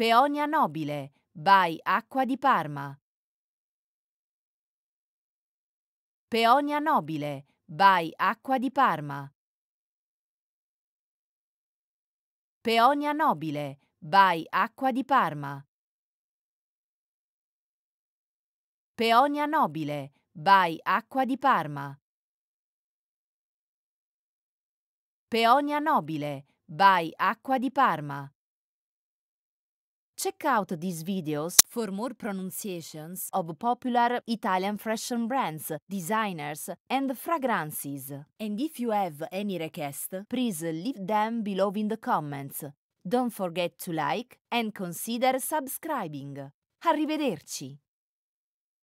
Peonia nobile, by Acqua di Parma. Peonia nobile, by Acqua di Parma. Peonia nobile, by Acqua di Parma. Peonia nobile, by Acqua di Parma. Peonia nobile, by Acqua di Parma. Check out these videos for more pronunciations of popular Italian fashion brands, designers, and fragrances. And if you have any request, please leave them below in the comments. Don't forget to like and consider subscribing. Arrivederci!